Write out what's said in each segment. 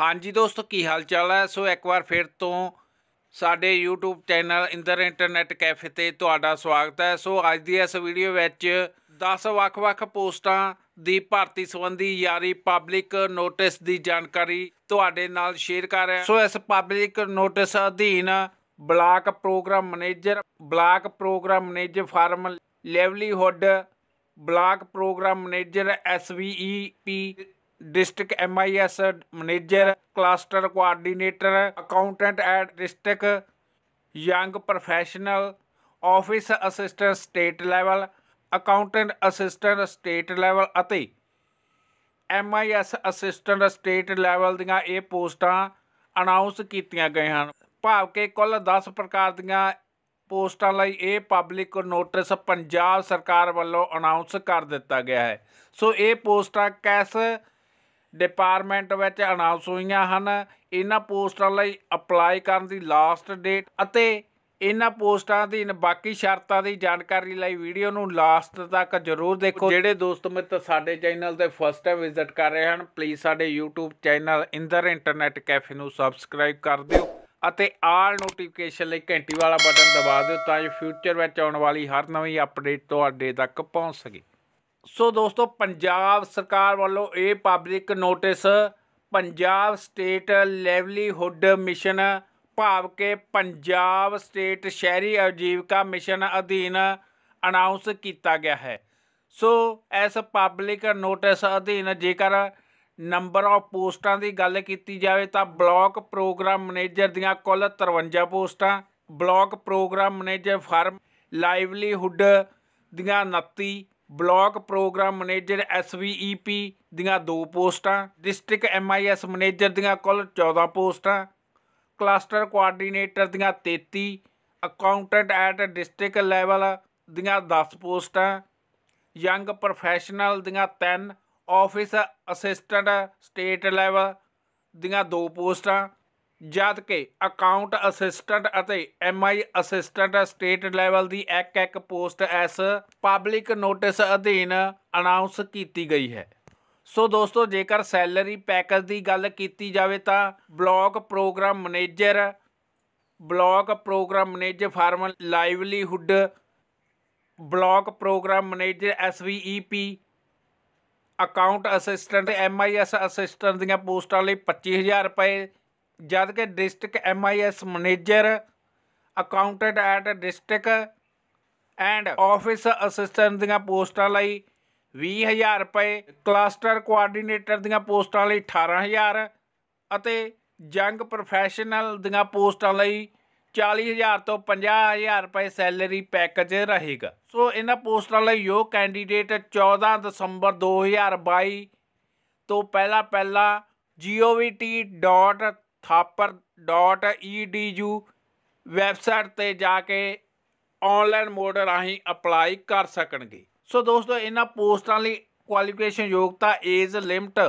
ਹਾਂਜੀ ਦੋਸਤੋ ਕੀ ਹਾਲ ਚਾਲ ਹੈ ਸੋ ਇੱਕ ਵਾਰ ਫਿਰ ਤੋਂ ਸਾਡੇ YouTube channel Inder internet cafe ਤੇ ਤੁਹਾਡਾ ਸਵਾਗਤ ਹੈ ਸੋ ਅੱਜ ਦੀ ਇਸ ਵੀਡੀਓ ਵਿੱਚ 10 ਵੱਖ-ਵੱਖ ਪੋਸਟਾਂ ਦੀ ਭਾਰਤੀ ਸੰਬੰਧੀ ਯਾਰੀ ਪਬਲਿਕ ਨੋਟਿਸ ਦੀ ਜਾਣਕਾਰੀ ਤੁਹਾਡੇ ਨਾਲ ਸ਼ੇਅਰ ਕਰ ਰਿਹਾ ਸੋ ਇਸ ਪਬਲਿਕ ਨੋਟਿਸ ਅਧੀਨ block programme manager block programme manager farm livelihood block programme manager SVEP district MIS manager cluster coordinator accountant at district young professional office assistant state level accountant assistant state level ਅਤੇ MIS assistant state level ਦੀਆਂ ਇਹ ਪੋਸਟਾਂ announce ਕੀਤੀਆਂ ਗਈਆਂ ਹਨ ਭਾਵ ਕਿ ਕੁੱਲ 10 ਪ੍ਰਕਾਰ ਦੀਆਂ ਪੋਸਟਾਂ ਲਈ ਇਹ ਪਬਲਿਕ ਨੋਟਿਸ ਪੰਜਾਬ ਸਰਕਾਰ ਵੱਲੋਂ ਅਨਾਉਂਸ ਕਰ ਦਿੱਤਾ ਗਿਆ ਹੈ ਸੋ ਇਹ ਪੋਸਟਾਂ ਕੈਸ ਡਿਪਾਰਟਮੈਂਟ ਵਿੱਚ ਅਨਾਉਂਸ ਹੋਈਆਂ ਹਨ ਇਹਨਾਂ ਪੋਸਟਾਂ ਲਈ ਅਪਲਾਈ ਕਰਨ ਦੀ ਲਾਸਟ ਡੇਟ ਅਤੇ ਇਹਨਾਂ ਪੋਸਟਾਂ ਦੀ ਬਾਕੀ ਸ਼ਰਤਾਂ ਦੀ ਜਾਣਕਾਰੀ ਲਈ ਵੀਡੀਓ ਨੂੰ ਲਾਸਟ ਤੱਕ ਜ਼ਰੂਰ ਦੇਖੋ ਜਿਹੜੇ ਦੋਸਤ ਮਿੱਤਰ ਸਾਡੇ ਚੈਨਲ ਤੇ ਫਸਟ ਟਾਈਮ ਵਿਜ਼ਿਟ ਕਰ ਰਹੇ ਹਨ ਪਲੀਜ਼ ਸਾਡੇ YouTube channel Inder internet cafe ਨੂੰ ਸਬਸਕ੍ਰਾਈਬ ਕਰ ਦਿਓ ਅਤੇ ਆਲ ਨੋਟੀਫਿਕੇਸ਼ਨ ਲਈ ਘੰਟੀ ਵਾਲਾ ਬਟਨ ਦਬਾ ਦਿਓ ਤਾਂ ਜੋ ਫਿਊਚਰ ਵਿੱਚ ਆਉਣ ਵਾਲੀ ਹਰ ਨਵੀਂ ਅਪਡੇਟ ਤੁਹਾਡੇ ਤੱਕ ਪਹੁੰਚ ਸਕੇ ਸੋ ਦੋਸਤੋ ਪੰਜਾਬ ਸਰਕਾਰ ਵੱਲੋਂ ਇਹ public notice Punjab state livelihood mission ਭਾਵ ਕਿ ਪੰਜਾਬ ਸਟੇਟ ਸ਼ਹਿਰੀ ਆਜੀਵਿਕਾ ਮਿਸ਼ਨ ਅਧੀਨ ਅਨਾਉਂਸ ਕੀਤਾ ਗਿਆ ਹੈ ਸੋ ਇਸ ਪਬਲਿਕ ਨੋਟਿਸ ਅਧੀਨ ਜੇਕਰ ਨੰਬਰ ਆਫ ਪੋਸਟਾਂ ਦੀ ਗੱਲ ਕੀਤੀ ਜਾਵੇ ਤਾਂ ਬਲਾਕ ਪ੍ਰੋਗਰਾਮ ਮੈਨੇਜਰ ਦੀਆਂ ਕੁੱਲ 53 ਪੋਸਟਾਂ block programme manager farm livelihood ਦੀਆਂ 29 ਬਲਾਕ ਪ੍ਰੋਗਰਾਮ ਮੈਨੇਜਰ SVEP ਦੀਆਂ 2 ਪੋਸਟਾਂ ਡਿਸਟ੍ਰਿਕਟ MIS ਮੈਨੇਜਰ ਦੀਆਂ ਕੁੱਲ 14 ਪੋਸਟਾਂ ਕਲਸਟਰ ਕੋਆਰਡੀਨੇਟਰ ਦੀਆਂ 33 ਅਕਾਊਂਟੈਂਟ ਐਟ ਡਿਸਟ੍ਰਿਕਟ ਲੈਵਲ ਦੀਆਂ 10 ਪੋਸਟਾਂ ਯੰਗ ਪ੍ਰੋਫੈਸ਼ਨਲ ਦੀਆਂ 3 ਆਫਿਸ ਅਸਿਸਟੈਂਟ ਸਟੇਟ ਲੈਵਲ ਦੀਆਂ 2 ਪੋਸਟਾਂ ਜਦ ਕਿ ਅਕਾਊਂਟ ਅਸਿਸਟੈਂਟ ਅਤੇ ਐਮਆਈ ਅਸਿਸਟੈਂਟ ਸਟੇਟ ਲੈਵਲ ਦੀ ਇੱਕ ਇੱਕ ਪੋਸਟ ਐਸ ਪਬਲਿਕ ਨੋਟਿਸ ਅਧੀਨ ਅਨਾਉਂਸ ਕੀਤੀ ਗਈ ਹੈ ਸੋ ਦੋਸਤੋ ਜੇਕਰ ਸੈਲਰੀ ਪੈਕੇਜ ਦੀ ਗੱਲ ਕੀਤੀ ਜਾਵੇ ਤਾਂ block programme manager block programme manager farm livelihood block programme manager SVEP account assistant MIS assistant ਦੀਆਂ ਪੋਸਟਾਂ ਲਈ 25000 ਰੁਪਏ ਜਦ ਕਿ district MIS manager accountant at district and office assistant ਦੀਆਂ ਪੋਸਟਾਂ ਲਈ 20000 ਰੁਪਏ ਕਲਸਟਰ ਕੋਆਰਡੀਨੇਟਰ ਦੀਆਂ ਪੋਸਟਾਂ ਲਈ 18000 ਅਤੇ ਜੰਗ ਪ੍ਰੋਫੈਸ਼ਨਲ ਦੀਆਂ ਪੋਸਟਾਂ ਲਈ 40000 ਤੋਂ 50000 ਰੁਪਏ ਸੈਲਰੀ ਪੈਕੇਜ ਰਹੇਗਾ ਸੋ ਇਹਨਾਂ ਪੋਸਟਾਂ ਲਈ ਯੋਗ ਕੈਂਡੀਡੇਟ 14 ਦਸੰਬਰ 2022 ਤੋਂ ਪਹਿਲਾਂ ਪਹਿਲਾਂ govt.com thappar.edu ਵੈਬਸਾਈਟ ਤੇ ਜਾ ਕੇ ਆਨਲਾਈਨ ਮੋਡ ਰਾਹੀਂ ਅਪਲਾਈ ਕਰ ਸਕਣਗੇ ਸੋ ਦੋਸਤੋ ਇਹਨਾਂ ਪੋਸਟਾਂ ਲਈ ਕੁਆਲੀਫਿਕੇਸ਼ਨ ਯੋਗਤਾ ਏਜ ਲਿਮਟ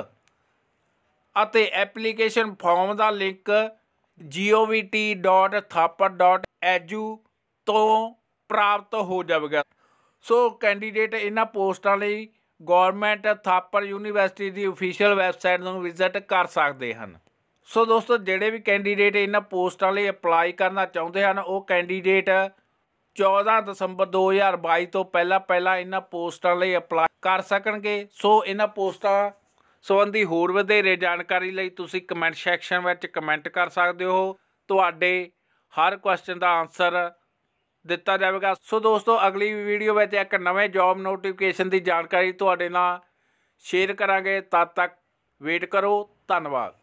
ਅਤੇ ਐਪਲੀਕੇਸ਼ਨ ਫਾਰਮ ਦਾ ਲਿੰਕ govt.thapar.edu ਤੋਂ ਪ੍ਰਾਪਤ ਹੋ ਜਾਵੇਗਾ ਸੋ ਕੈਂਡੀਡੇਟ ਇਹਨਾਂ ਪੋਸਟਾਂ ਲਈ ਗਵਰਨਮੈਂਟ ਥਾਪਰ ਯੂਨੀਵਰਸਿਟੀ ਦੀ ਅਫੀਸ਼ੀਅਲ ਵੈਬਸਾਈਟ ਨੂੰ ਵਿਜ਼ਿਟ ਕਰ ਸਕਦੇ ਹਨ ਸੋ ਦੋਸਤੋ ਜਿਹੜੇ ਵੀ ਕੈਂਡੀਡੇਟ ਇਹਨਾਂ ਪੋਸਟਾਂ ਲਈ ਅਪਲਾਈ ਕਰਨਾ ਚਾਹੁੰਦੇ ਹਨ ਉਹ ਕੈਂਡੀਡੇਟ 14 ਦਸੰਬਰ 2022 ਤੋਂ ਪਹਿਲਾਂ ਪਹਿਲਾਂ ਇਹਨਾਂ ਪੋਸਟਾਂ ਲਈ ਅਪਲਾਈ ਕਰ ਸਕਣਗੇ ਸੋ ਇਹਨਾਂ ਪੋਸਟਾਂ ਸੰਬੰਧੀ ਹੋਰ ਵਧੇਰੇ ਜਾਣਕਾਰੀ ਲਈ ਤੁਸੀਂ ਕਮੈਂਟ ਸੈਕਸ਼ਨ ਵਿੱਚ ਕਮੈਂਟ ਕਰ ਸਕਦੇ ਹੋ ਤੁਹਾਡੇ ਹਰ ਕੁਐਸਚਨ ਦਾ ਆਨਸਰ ਦਿੱਤਾ ਜਾਵੇਗਾ ਸੋ ਦੋਸਤੋ ਅਗਲੀ ਵੀਡੀਓ ਵਿੱਚ ਇੱਕ ਨਵੇਂ ਜੌਬ ਨੋਟੀਫਿਕੇਸ਼ਨ ਦੀ ਜਾਣਕਾਰੀ ਤੁਹਾਡੇ ਨਾਲ ਸ਼ੇਅਰ ਕਰਾਂਗੇ ਤਦ ਤੱਕ ਵੇਟ ਕਰੋ ਧੰਨਵਾਦ